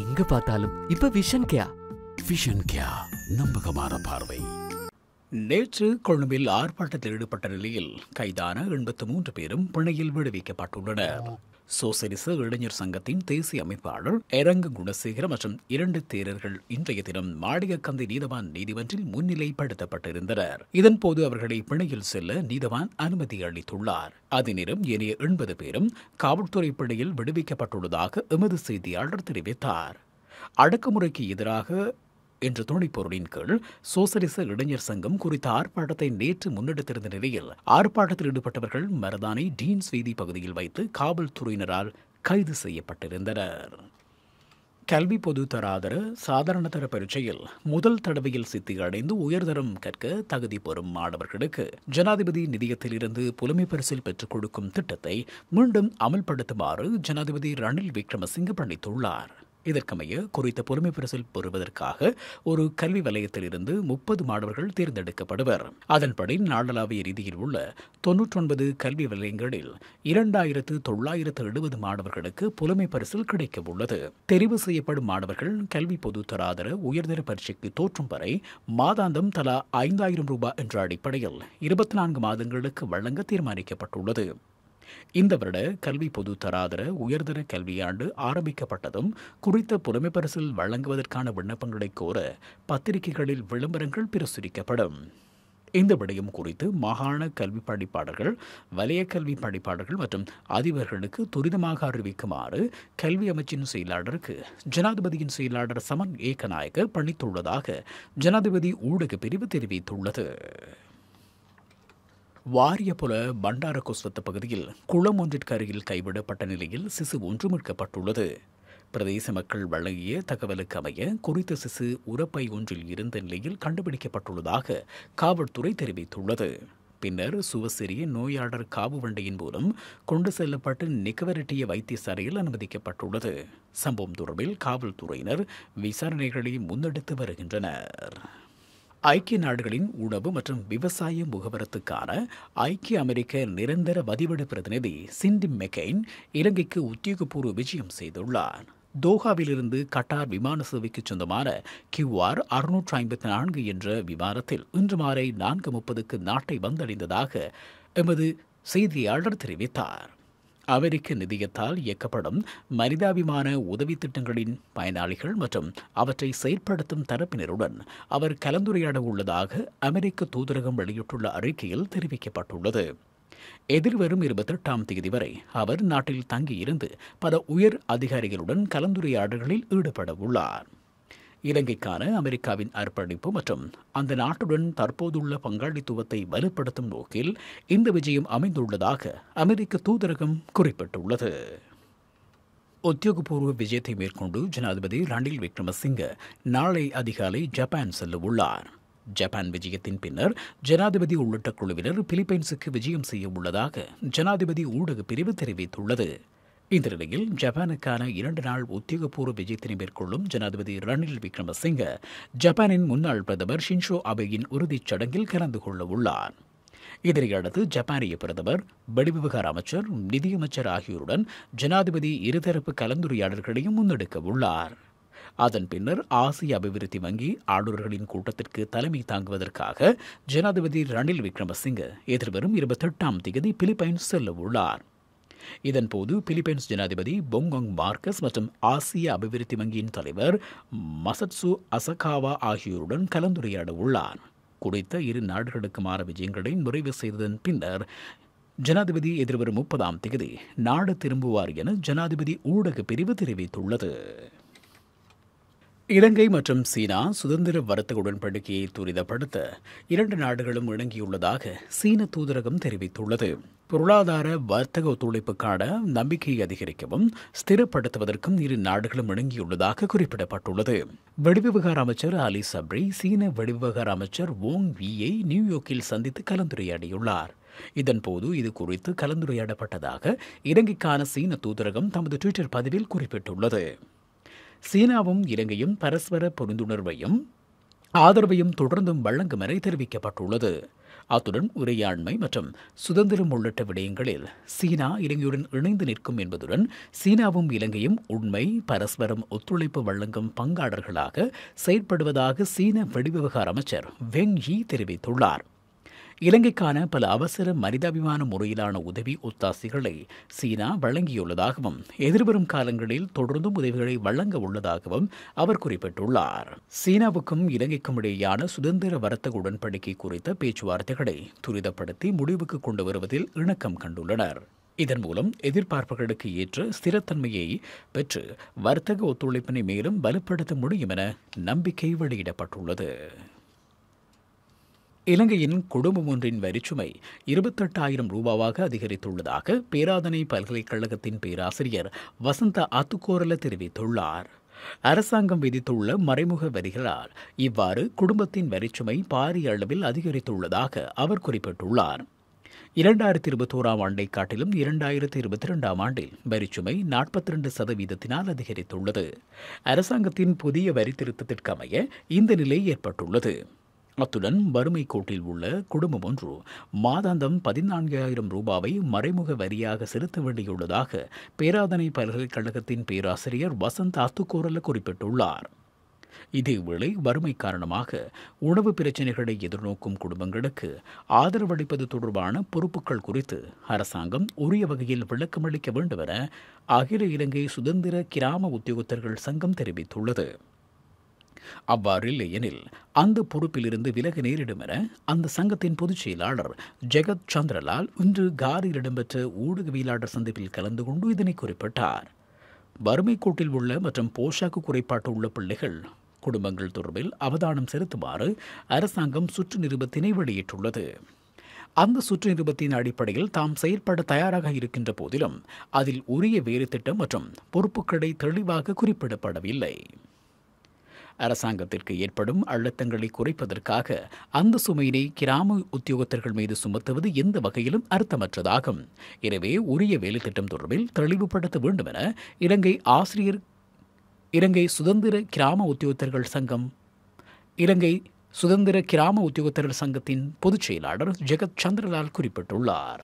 எங்க பார்த்தாலும் இப்ப விஷன் கியா விஷன் கியா நம்பகமான பார்வை நேற்று கொழும்பில் ஆர்ப்பாட்டத்தில் ஈடுபட்ட நிலையில் கைதான எண்பத்து மூன்று பேரும் பிணையில் விடுவிக்கப்பட்டுள்ளனர் சோசலிச இளைஞர் சங்கத்தின் தேசிய அமைப்பாளர் எரங்கு குணசேகர மற்றும் இரண்டு தேரர்கள் இன்றைய தினம் மாடியக்கந்தை நீதவான் நீதிமன்றில் முன்னிலைப்படுத்தப்பட்டிருந்தனர் இதன்போது அவர்களை பிணையில் செல்ல நீதவான் அனுமதி அளித்துள்ளார் அதனிடம் ஏனைய எண்பது பேரும் காவல்துறை பிணையில் விடுவிக்கப்பட்டுள்ளதாக எமது செய்தியாளர் தெரிவித்தார் அடக்குமுறைக்கு எதிராக என்ற துணைப்பொருளின் கீழ் சோசலிச இளைஞர் சங்கம் குறித்த ஆர்ப்பாட்டத்தை நேற்று முன்னெடுத்திருந்த நிலையில் ஆர்ப்பாட்டத்தில் ஈடுபட்டவர்கள் மரதானை டீன்ஸ் வீதி பகுதியில் வைத்து காவல்துறையினரால் கைது செய்யப்பட்டிருந்தனர் கல்வி பொது தராதர சாதாரணதர பரீட்சையில் முதல் தடவையில் சித்தி அடைந்து உயர்தரம் கற்க தகுதி பெறும் மாணவர்களுக்கு ஜனாதிபதி நிதியத்திலிருந்து புலமை பரிசில் பெற்றுக் கொடுக்கும் திட்டத்தை மீண்டும் அமல்படுத்துமாறு ஜனாதிபதி ரணில் விக்ரமசிங்க பணித்துள்ளார் இதற்கமைய குறித்த பொறுமை பரிசில் பெறுவதற்காக ஒரு கல்வி இருந்து முப்பது மாணவர்கள் தேர்ந்தெடுக்கப்படுவர் அதன்படி நாடளாவிய ரீதியில் உள்ள தொன்னூற்றொன்பது கல்வி வலயங்களில் இரண்டாயிரத்து தொள்ளாயிரத்து எழுபது மாணவர்களுக்கு புலமை பரிசில் கிடைக்க உள்ளது தெரிவு செய்யப்படும் மாணவர்கள் கல்வி பொது தராதர உயர்தர பரீட்சைக்கு தோற்றும் வரை மாதாந்தம் தலா ஐந்தாயிரம் ரூபாய் என்ற அடிப்படையில் இருபத்தி நான்கு மாதங்களுக்கு வழங்க தீர்மானிக்கப்பட்டுள்ளது இந்த வருட கல்வி பொது தராதர உயர்தர கல்வியாண்டு ஆரம்பிக்கப்பட்டதும் குறித்த புலமை பரிசில் வழங்குவதற்கான விண்ணப்பங்களை கோர பத்திரிகைகளில் விளம்பரங்கள் பிரசுரிக்கப்படும் இந்த விடயம் குறித்து மாகாண கல்வி படிப்பாளர்கள் வலயக் கல்வி படிப்பாளர்கள் மற்றும் அதிபர்களுக்கு துரிதமாக அறிவிக்குமாறு கல்வி அமைச்சின் செயலாளருக்கு ஜனாதிபதியின் செயலாளர் சமன் ஏகநாயக பணித்துள்ளதாக ஜனாதிபதி ஊடக பிரிவு தெரிவித்துள்ளது வாரியபுல பண்டாரகோஸ்வத்த பகுதியில் குளம் ஒன்றிற்கு அருகில் கைவிடப்பட்ட நிலையில் சிசு ஒன்று மீட்கப்பட்டுள்ளது பிரதேச மக்கள் வழங்கிய தகவலுக்கு அமைய குறித்த சிசு உரப்பை ஒன்றில் இருந்த நிலையில் கண்டுபிடிக்கப்பட்டுள்ளதாக காவல்துறை தெரிவித்துள்ளது பின்னர் சுவசிறிய நோயாளர் காவு வண்டியின் மூலம் கொண்டு செல்லப்பட்டு நிக்கவரட்டிய வைத்தியசாலையில் அனுமதிக்கப்பட்டுள்ளது சம்பவம் தொடர்பில் காவல்துறையினர் விசாரணைகளை முன்னெடுத்து வருகின்றனர் ஐக்கிய நாடுகளின் உணவு மற்றும் விவசாய முகவரத்துக்கான ஐக்கிய அமெரிக்க நிரந்தர வதிவிட பிரதிநிதி சிண்டி மெக்கெயின் இலங்கைக்கு உத்தியோகபூர்வ விஜயம் செய்துள்ளார் தோஹாவிலிருந்து கட்டார் விமான சேவைக்கு சொந்தமான கியூஆர் அறுநூற்று ஐம்பத்தி நான்கு என்ற விமானத்தில் இன்று மாலை நான்கு முப்பதுக்கு நாட்டை வந்தடைந்ததாக எமது செய்தியாளர் தெரிவித்தார் அமெரிக்க நிதியத்தால் இயக்கப்படும் மனிதாபிமான உதவி திட்டங்களின் பயனாளிகள் மற்றும் அவற்றை செயற்படுத்தும் தரப்பினருடன் அவர் கலந்துரையாட உள்ளதாக அமெரிக்க தூதரகம் வெளியிட்டுள்ள அறிக்கையில் தெரிவிக்கப்பட்டுள்ளது எதிர்வரும் இருபத்தெட்டாம் தேதி வரை அவர் நாட்டில் தங்கியிருந்து பல உயர் அதிகாரிகளுடன் கலந்துரையாடல்களில் ஈடுபட உள்ளார் இலங்கைக்கான அமெரிக்காவின் அர்ப்பணிப்பு மற்றும் அந்த நாட்டுடன் தற்போதுள்ள பங்காளித்துவத்தை வலுப்படுத்தும் நோக்கில் இந்த விஜயம் அமைந்துள்ளதாக அமெரிக்க தூதரகம் குறிப்பிட்டுள்ளது உத்தியோகபூர்வ விஜயத்தை மேற்கொண்டு ஜனாதிபதி ரணில் விக்ரமசிங்க நாளை அதிகாலை ஜப்பான் செல்ல உள்ளார் ஜப்பான் விஜயத்தின் பின்னர் ஜனாதிபதி உள்ளிட்ட குழுவினர் பிலிப்பைன்ஸுக்கு விஜயம் செய்ய உள்ளதாக ஜனாதிபதி ஊடகப் பிரிவு தெரிவித்துள்ளது இந்த நிலையில் ஜப்பானுக்கான இரண்டு நாள் உத்தியோகபூர்வ விஜயத்தினை மேற்கொள்ளும் ஜனாதிபதி ரணில் விக்ரமசிங்க ஜப்பானின் முன்னாள் பிரதமர் ஷின்ஷோ அபேயின் உறுதிச் சடங்கில் கலந்து கொள்ள உள்ளார் இதனையடுத்து ஜப்பானிய பிரதமர் வெளிவிவகார அமைச்சர் நிதியமைச்சர் ஆகியோருடன் ஜனாதிபதி இருதரப்பு கலந்துரையாடல்களையும் முன்னெடுக்க உள்ளார் அதன் பின்னர் ஆசிய அபிவிருத்தி வங்கி ஆளுநர்களின் கூட்டத்திற்கு தலைமை தாங்குவதற்காக ஜனாதிபதி ரணில் விக்ரமசிங்க எதிர்வரும் இருபத்தெட்டாம் தேதி பிலிப்பைன்ஸ் செல்ல உள்ளார் இதன்போது பிலிப்பைன்ஸ் ஜனாதிபதி பொங்கொங் மார்க்கஸ் மற்றும் ஆசிய அபிவிருத்தி வங்கியின் தலைவர் மசட்சு அசகாவா ஆகியோருடன் கலந்துரையாட உள்ளார் குறித்த இரு நாடுகளுக்குமான விஜயங்களை நிறைவு செய்ததன் பின்னர் ஜனாதிபதி எதிர்வரும் முப்பதாம் தேதி நாடு திரும்புவார் என ஜனாதிபதி ஊடக பிரிவு தெரிவித்துள்ளது இலங்கை மற்றும் சீனா சுதந்திர வர்த்தக உடன்படிக்கையை துரிதப்படுத்த இரண்டு நாடுகளும் இணங்கியுள்ளதாக சீன தூதரகம் தெரிவித்துள்ளது பொருளாதார வர்த்தக ஒத்துழைப்புக்கான நம்பிக்கையை அதிகரிக்கவும் ஸ்திரப்படுத்துவதற்கும் இரு நாடுகளும் இணங்கியுள்ளதாக குறிப்பிடப்பட்டுள்ளது வெளிவிவகார அமைச்சர் அலி சப்ரி சீன வெளிவிவகார அமைச்சர் ஓங் வியை நியூயார்க்கில் சந்தித்து கலந்துரையாடியுள்ளார் இதன்போது இது குறித்து கலந்துரையாடப்பட்டதாக இலங்கைக்கான சீன தூதரகம் தமது டுவிட்டர் பதிவில் குறிப்பிட்டுள்ளது சீனாவும் இலங்கையும் பரஸ்பர புரிந்துணர்வையும் ஆதரவையும் தொடர்ந்தும் வழங்கும் என தெரிவிக்கப்பட்டுள்ளது அத்துடன் உரையாண்மை மற்றும் சுதந்திரம் உள்ளிட்ட விடயங்களில் சீனா இலங்கையுடன் இணைந்து நிற்கும் என்பதுடன் சீனாவும் இலங்கையும் உண்மை பரஸ்பரம் ஒத்துழைப்பு வழங்கும் பங்காளர்களாக செயற்படுவதாக சீன வெளிவிவகார அமைச்சர் வெங் யி தெரிவித்துள்ளார் இலங்கைக்கான பல அவசர மனிதாபிமான முறையிலான உதவி ஒத்தாசிகளை சீனா வழங்கியுள்ளதாகவும் எதிர்வரும் காலங்களில் தொடர்ந்தும் உதவிகளை வழங்க உள்ளதாகவும் அவர் குறிப்பிட்டுள்ளார் சீனாவுக்கும் இலங்கைக்கும் இடையேயான சுதந்திர வர்த்தக உடன்படிக்கை குறித்த பேச்சுவார்த்தைகளை துரிதப்படுத்தி முடிவுக்கு கொண்டு வருவதில் இணக்கம் கண்டுள்ளனர் இதன் மூலம் எதிர்பார்ப்புகளுக்கு ஏற்ற ஸ்திரத்தன்மையை பெற்று வர்த்தக ஒத்துழைப்பினை மேலும் வலுப்படுத்த முடியும் என நம்பிக்கை வெளியிடப்பட்டுள்ளது இலங்கையின் குடும்பம் ஒன்றின் வரிச்சுமை இருபத்தெட்டாயிரம் ரூபாவாக அதிகரித்துள்ளதாக பேராதனை பல்கலைக்கழகத்தின் பேராசிரியர் வசந்த அத்துக்கோரல தெரிவித்துள்ளார் அரசாங்கம் விதித்துள்ள மறைமுக வரிகளால் இவ்வாறு குடும்பத்தின் வரிச்சுமை பாரிய அளவில் அதிகரித்துள்ளதாக அவர் குறிப்பிட்டுள்ளார் இரண்டாயிரத்தி இருபத்தோராம் ஆண்டை காட்டிலும் இரண்டாயிரத்தி இருபத்தி ரெண்டாம் ஆண்டில் வரிச்சுமை நாற்பத்தி ரெண்டு சதவீதத்தினால் அதிகரித்துள்ளது அரசாங்கத்தின் புதிய வரி திருத்தத்திற்கமைய இந்த நிலை ஏற்பட்டுள்ளது அத்துடன் வறுமை கோட்டில் உள்ள குடும்பம் ஒன்று மாதாந்தம் பதினான்காயிரம் ரூபாவை மறைமுக வரியாக செலுத்த வேண்டியுள்ளதாக பேராதனை பல்கலைக்கழகத்தின் பேராசிரியர் வசந்த் அத்துக்கோரல குறிப்பிட்டுள்ளார் இதேவேளை வறுமை காரணமாக உணவு பிரச்சினைகளை எதிர்நோக்கும் குடும்பங்களுக்கு ஆதரவளிப்பது தொடர்பான பொறுப்புகள் குறித்து அரசாங்கம் உரிய வகையில் விளக்கமளிக்க வேண்டும் என அகில இலங்கை சுதந்திர கிராம உத்தியோகத்தர்கள் சங்கம் தெரிவித்துள்ளது அவ்வாறு இல்லை எனில் அந்த பொறுப்பிலிருந்து விலக நேரிடும் என அந்த சங்கத்தின் பொதுச் செயலாளர் ஜெகத் சந்திரலால் இன்று காரில் இடம்பெற்ற ஊடகவியலாளர் சந்திப்பில் கலந்து கொண்டு இதனை குறிப்பிட்டார் வறுமை கோட்டில் உள்ள மற்றும் போஷாக்கு குறைபாட்டு உள்ள பிள்ளைகள் குடும்பங்கள் தொடர்பில் அவதானம் செலுத்துமாறு அரசாங்கம் சுற்று நிருபத்தினை வெளியிட்டுள்ளது அந்த சுற்று நிருபத்தின் அடிப்படையில் தாம் செயற்பட தயாராக இருக்கின்ற போதிலும் அதில் உரிய வேறு திட்டம் மற்றும் பொறுப்புக்களை தெளிவாக குறிப்பிடப்படவில்லை அரசாங்கத்திற்கு ஏற்படும் அழுத்தங்களை குறைப்பதற்காக அந்த சுமையினை கிராம உத்தியோகத்தர்கள் மீது சுமத்துவது எந்த வகையிலும் அர்த்தமற்றதாகும் எனவே உரிய வேலைத்திட்டம் தொடர்பில் தெளிவுபடுத்த வேண்டும் என இலங்கை ஆசிரியர் இலங்கை சுதந்திர கிராம உத்தியோகத்தர்கள் சங்கம் இலங்கை சுதந்திர கிராம உத்தியோகத்தர்கள் சங்கத்தின் பொதுச் செயலாளர் ஜெகத் சந்திரலால் குறிப்பிட்டுள்ளார்